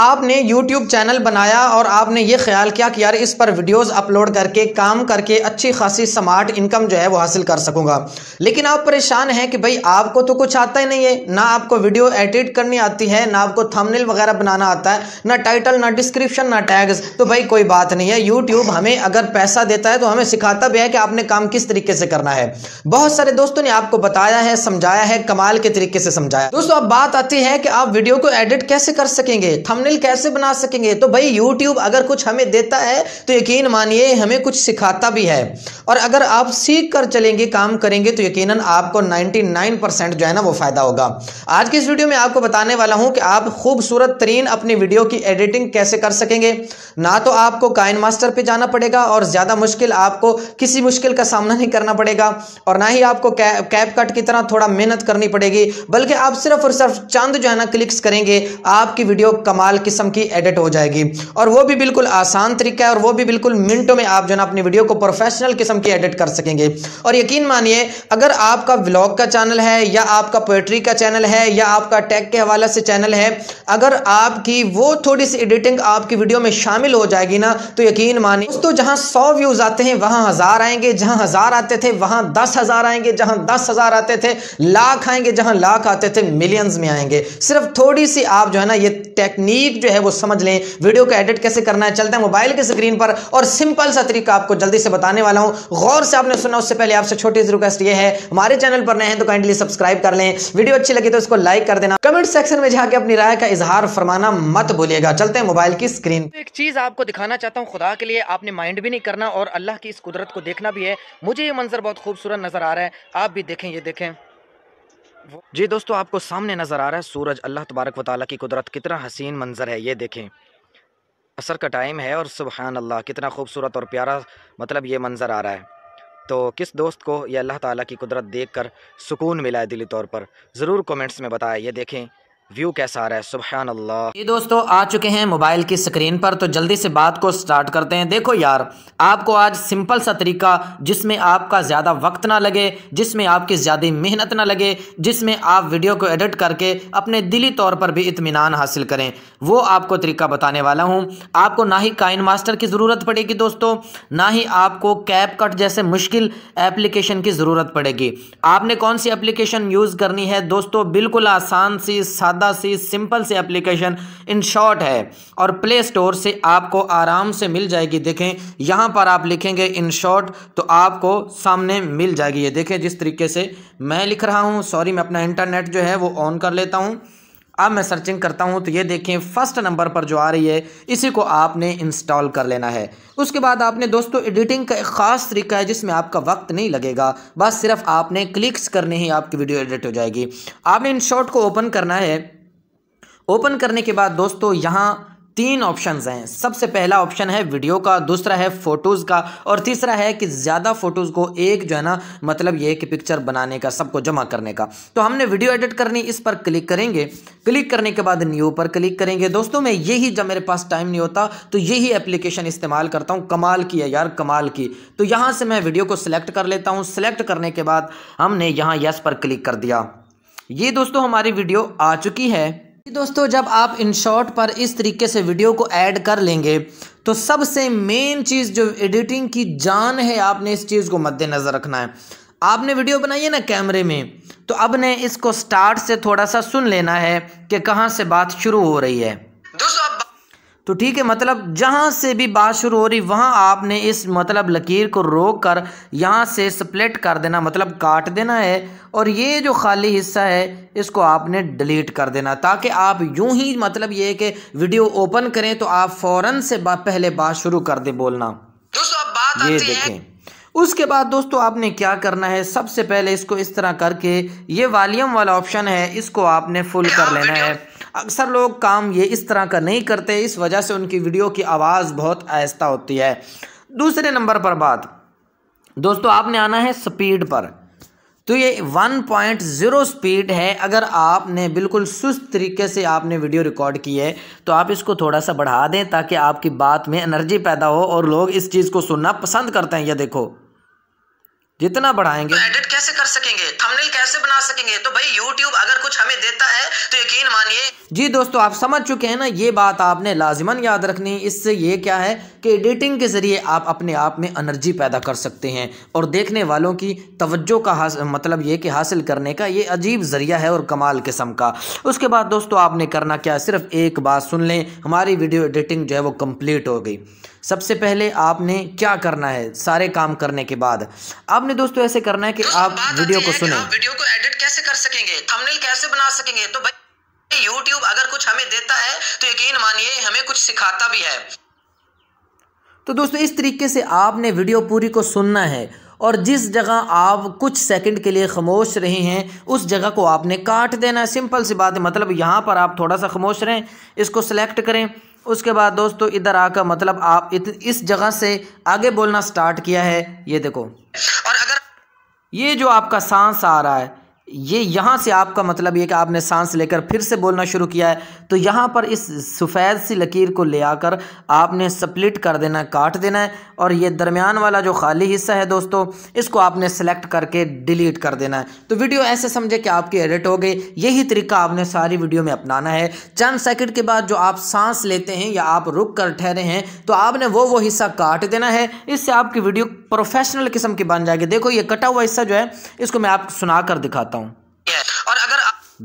आपने YouTube channel बनाया और आपने ये ख्याल किया कि यार इस पर वीडियोस अपलोड करके काम करके अच्छी खासी स्मार्ट इनकम जो है वो हासिल कर सकूंगा लेकिन आप परेशान हैं कि भाई आपको तो कुछ आता ही नहीं है ना आपको वीडियो एडिट करनी आती है ना आपको थंबनेल वगैरह बनाना आता है ना टाइटल ना डिस्क्रिप्शन ना टैग्स तो भाई कोई बात नहीं है यूट्यूब हमें अगर पैसा देता है तो हमें सिखाता भी है कि आपने काम किस तरीके से करना है बहुत सारे दोस्तों ने आपको बताया है समझाया है कमाल के तरीके से समझाया दोस्तों अब बात आती है कि आप वीडियो को एडिट कैसे कर सकेंगे थमने लेवल कैसे बना सकेंगे तो भाई यूट्यूब अगर कुछ हमें देता है तो यकीन मानिए हमें कुछ सिखाता भी है और अगर आप सीख कर चलेंगे काम करेंगे तो यकीन आपको 99% जो है ना वो फ़ायदा होगा आज की इस वीडियो में आपको बताने वाला हूं कि आप खूबसूरत तरीन अपनी वीडियो की एडिटिंग कैसे कर सकेंगे ना तो आपको काइन मास्टर पर जाना पड़ेगा और ज़्यादा मुश्किल आपको किसी मुश्किल का सामना नहीं करना पड़ेगा और ना ही आपको कैप कैप कट की तरह थोड़ा मेहनत करनी पड़ेगी बल्कि आप सिर्फ और सिर्फ चंद जो है ना क्लिक्स करेंगे आपकी वीडियो कमाल किस्म की एडिट हो जाएगी और वो भी बिल्कुल आसान तरीका है और वो भी बिल्कुल मिनटों में आप जो ना अपनी वीडियो को प्रोफेशनल किस्म की एडिट कर सकेंगे और यकीन मानिए अगर आपका ब्लॉग का चैनल है या आपका पोएट्री का चैनल है या आपका टैग के हवाले से चैनल है अगर आपकी वो थोड़ी सी एडिटिंग आपकी वीडियो में शामिल हो जाएगी ना तो यकीन मानिए दोस्तों जहां सौ व्यूज़ आते हैं वहां हज़ार आएंगे जहां हज़ार आते थे वहां दस हज़ार आएंगे जहां दस हज़ार आते थे लाख आएंगे जहां लाख आते थे मिलियंस में आएंगे सिर्फ थोड़ी सी आप जो है ना ये टेक्निक टिप जो है वो समझ लें वीडियो को एडिट कैसे करना है चलते हैं मोबाइल की स्क्रीन पर और सिंपल सा तरीका आपको जल्दी से बताने वाला हूं गौर से आपने सुना उससे पहले आपसे छोटी सी रिक्वेस्ट ये है हमारे चैनल पर नए हैं तो काइंडली सब्सक्राइब कर लें वीडियो अच्छी लगी तो इसको लाइक कर देना कमेंट सेक्शन में जाके अपनी राय का इजहार फरमाना मत भूलिएगा चलते हैं मोबाइल की स्क्रीन तो एक चीज आपको दिखाना चाहता हूँ खुदा के लिए आपने माइंड भी नहीं करना और अल्लाह की इस कुदरत को देखना भी है मुझे ये मंजर बहुत खूबसूरत नजर आ रहा है आप भी देखें ये देखें जी दोस्तों आपको सामने नज़र आ रहा है सूरज अल्लाह तबारक व की कुदरत कितना हसीन मंजर है ये देखें असर का टाइम है और सुबहान अल्लाह कितना खूबसूरत और प्यारा मतलब ये मंज़र आ रहा है तो किस दोस्त को यह अल्लाह ताला की कुदरत देखकर सुकून मिला है दिली तौर पर ज़रूर कमेंट्स में बताएं ये देखें व्यू कैसा आ रहा है सुबहान अल्लाह ये दोस्तों आ चुके हैं मोबाइल की स्क्रीन पर तो जल्दी से बात को स्टार्ट करते हैं देखो यार आपको आज सिंपल सा तरीका जिसमें आपका ज़्यादा वक्त ना लगे जिसमें आपकी ज़्यादा मेहनत ना लगे जिसमें आप वीडियो को एडिट करके अपने दिली तौर पर भी इतमान हासिल करें वो आपको तरीका बताने वाला हूँ आपको ना ही काइन मास्टर की ज़रूरत पड़ेगी दोस्तों ना ही आपको कैप कट जैसे मुश्किल एप्लीकेशन की ज़रूरत पड़ेगी आपने कौन सी एप्लीकेशन यूज़ करनी है दोस्तों बिल्कुल आसान सी सादा सादा सी सिंपल सी एप्लीकेशन इन शॉर्ट है और प्ले स्टोर से आपको आराम से मिल जाएगी देखें यहाँ पर आप लिखेंगे इन शॉर्ट तो आपको सामने मिल जाएगी ये देखें जिस तरीके से मैं लिख रहा हूँ सॉरी मैं अपना इंटरनेट जो है वो ऑन कर लेता हूँ अब मैं सर्चिंग करता हूं तो ये देखें फर्स्ट नंबर पर जो आ रही है इसी को आपने इंस्टॉल कर लेना है उसके बाद आपने दोस्तों एडिटिंग का एक ख़ास तरीका है जिसमें आपका वक्त नहीं लगेगा बस सिर्फ आपने क्लिक्स करने ही आपकी वीडियो एडिट हो जाएगी आपने इन शॉर्ट को ओपन करना है ओपन करने के बाद दोस्तों यहाँ तीन ऑप्शंस हैं सबसे पहला ऑप्शन है वीडियो का दूसरा है फ़ोटोज़ का और तीसरा है कि ज़्यादा फ़ोटोज़ को एक जो है ना मतलब ये कि पिक्चर बनाने का सबको जमा करने का तो हमने वीडियो एडिट करनी इस पर क्लिक करेंगे क्लिक करने के बाद न्यू पर क्लिक करेंगे दोस्तों मैं यही जब मेरे पास टाइम नहीं होता तो यही एप्लीकेशन इस्तेमाल करता हूँ कमाल की है यार कमाल की तो यहाँ से मैं वीडियो को सिलेक्ट कर लेता हूँ सिलेक्ट करने के बाद हमने यहाँ यस पर क्लिक कर दिया ये दोस्तों हमारी वीडियो आ चुकी है दोस्तों जब आप इन शॉर्ट पर इस तरीके से वीडियो को ऐड कर लेंगे तो सबसे मेन चीज़ जो एडिटिंग की जान है आपने इस चीज़ को मद्देनज़र रखना है आपने वीडियो बनाई है ना कैमरे में तो अब ने इसको स्टार्ट से थोड़ा सा सुन लेना है कि कहाँ से बात शुरू हो रही है तो ठीक है मतलब जहाँ से भी बात शुरू हो रही वहाँ आपने इस मतलब लकीर को रोक कर यहाँ से स्प्लिट कर देना मतलब काट देना है और ये जो खाली हिस्सा है इसको आपने डिलीट कर देना ताकि आप यूं ही मतलब ये कि वीडियो ओपन करें तो आप फ़ौरन से बा, पहले बात शुरू कर दे बोलना दोस्तों ये देखें उसके बाद दोस्तों आपने क्या करना है सबसे पहले इसको इस तरह करके ये वॉल्यूम वाला ऑप्शन है इसको आपने फुल कर लेना है अक्सर लोग काम ये इस तरह का नहीं करते इस वजह से उनकी वीडियो की आवाज़ बहुत आहिस्ता होती है दूसरे नंबर पर बात दोस्तों आपने आना है स्पीड पर तो ये 1.0 स्पीड है अगर आपने बिल्कुल सुस्त तरीके से आपने वीडियो रिकॉर्ड की है तो आप इसको थोड़ा सा बढ़ा दें ताकि आपकी बात में एनर्जी पैदा हो और लोग इस चीज़ को सुनना पसंद करते हैं ये देखो जितना बढ़ाएंगे तो एडिट कैसे कर सकेंगे कैसे बना सकेंगे तो भाई यूट्यूब अगर कुछ हमें देता है तो यकीन मानिए जी दोस्तों आप समझ चुके हैं ना ये बात आपने लाजिमन याद रखनी इससे ये क्या है कि एडिटिंग के ज़रिए आप अपने आप में एनर्जी पैदा कर सकते हैं और देखने वालों की तवज्जो का मतलब ये कि हासिल करने का ये अजीब ज़रिया है और कमाल किस्म का उसके बाद दोस्तों आपने करना क्या सिर्फ एक बात सुन लें हमारी वीडियो एडिटिंग जो है वो कम्प्लीट हो गई सबसे पहले आपने क्या करना है सारे काम करने के बाद आपने दोस्तों ऐसे करना है कि हाँ, आप वीडियो को सुने वीडियो को एडिट कैसे कर सकेंगे थंबनेल कैसे बना सकेंगे तो भाई यूट्यूब अगर कुछ हमें देता है तो यकीन मानिए हमें कुछ सिखाता भी है तो दोस्तों इस तरीके से आपने वीडियो पूरी को सुनना है और जिस जगह आप कुछ सेकंड के लिए खामोश रहे हैं उस जगह को आपने काट देना है सिंपल सी बात है मतलब यहाँ पर आप थोड़ा सा खामोश रहें इसको सिलेक्ट करें उसके बाद दोस्तों इधर आकर मतलब आप इस जगह से आगे बोलना स्टार्ट किया है ये देखो और अगर ये जो आपका सांस आ रहा है ये यहाँ से आपका मतलब ये कि आपने सांस लेकर फिर से बोलना शुरू किया है तो यहाँ पर इस सफ़ेद सी लकीर को ले आकर आपने स्प्लिट कर देना है काट देना है और ये दरमियान वाला जो खाली हिस्सा है दोस्तों इसको आपने सेलेक्ट करके डिलीट कर देना है तो वीडियो ऐसे समझे कि आपकी एडिट हो गई यही तरीका आपने सारी वीडियो में अपनाना है चंद सेकेंड के बाद जो आप सांस लेते हैं या आप रुक कर ठहरे हैं तो आपने वो वो हिस्सा काट देना है इससे आपकी वीडियो प्रोफेशनल किस्म की बन जाएगी देखो ये कटा हुआ हिस्सा जो है इसको मैं आप सुना कर दिखाता हूँ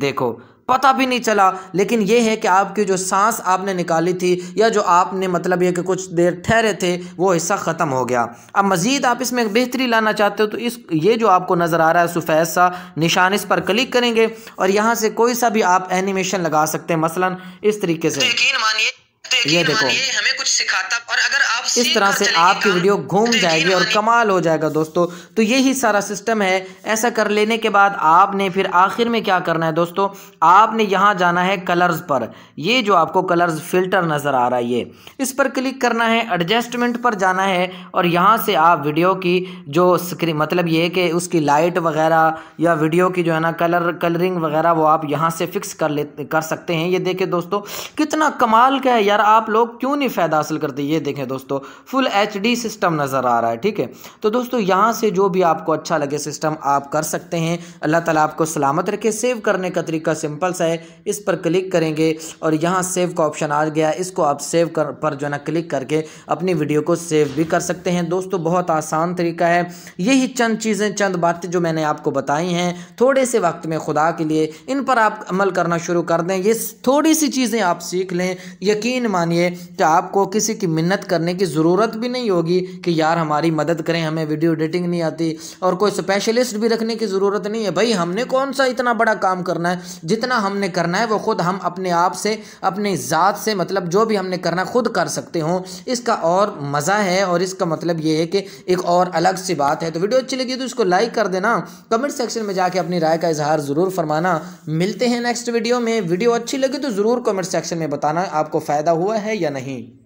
देखो पता भी नहीं चला लेकिन ये है कि आपकी जो सांस आपने निकाली थी या जो आपने मतलब ये कि कुछ देर ठहरे थे वो हिस्सा ख़त्म हो गया अब मज़ीद आप इसमें बेहतरी लाना चाहते हो तो इस ये जो आपको नज़र आ रहा है सफ़ैद सा निशान इस पर क्लिक करेंगे और यहाँ से कोई सा भी आप एनिमेशन लगा सकते हैं मसला इस तरीके से तो यकीन मानिए तो ये देखो हमें कुछ सिखाता और अगर इस तरह से आपकी वीडियो घूम जाएगी और कमाल हो जाएगा दोस्तों तो यही सारा सिस्टम है ऐसा कर लेने के बाद आपने फिर आखिर में क्या करना है दोस्तों आपने यहाँ जाना है कलर्स पर ये जो आपको कलर्स फिल्टर नज़र आ रहा है ये इस पर क्लिक करना है एडजस्टमेंट पर जाना है और यहाँ से आप वीडियो की जो स्क्रीन मतलब ये कि उसकी लाइट वगैरह या वीडियो की जो है ना कलर कलरिंग वगैरह वो आप यहाँ से फिक्स कर ले कर सकते हैं ये देखें दोस्तों कितना कमाल का है यार आप लोग क्यों नहीं फ़ायदा हासिल करते ये देखें दोस्तों दोस्तों फुल एच सिस्टम नज़र आ रहा है ठीक है तो दोस्तों यहाँ से जो भी आपको अच्छा लगे सिस्टम आप कर सकते हैं अल्लाह ताला आपको सलामत रखे सेव करने का तरीका सिंपल सा है इस पर क्लिक करेंगे और यहाँ सेव का ऑप्शन आ गया इसको आप सेव कर पर जो ना क्लिक करके अपनी वीडियो को सेव भी कर सकते हैं दोस्तों बहुत आसान तरीका है यही चंद चीज़ें चंद बातें जो मैंने आपको बताई हैं थोड़े से वक्त में खुदा के लिए इन पर आप अमल करना शुरू कर दें ये थोड़ी सी चीज़ें आप सीख लें यकीन मानिए कि आपको किसी की मिन्नत करने की की ज़रूरत भी नहीं होगी कि यार हमारी मदद करें हमें वीडियो एडिटिंग नहीं आती और कोई स्पेशलिस्ट भी रखने की ज़रूरत नहीं है भाई हमने कौन सा इतना बड़ा काम करना है जितना हमने करना है वो खुद हम अपने आप से अपने ज़ात से मतलब जो भी हमने करना खुद कर सकते हों इसका और मज़ा है और इसका मतलब ये है कि एक और अलग सी बात है तो वीडियो अच्छी लगी तो इसको लाइक कर देना कमेंट सेक्शन में जाके अपनी राय का इजहार ज़रूर फरमाना मिलते हैं नेक्स्ट वीडियो में वीडियो अच्छी लगी तो ज़रूर कमेंट सेक्शन में बताना आपको फ़ायदा हुआ है या नहीं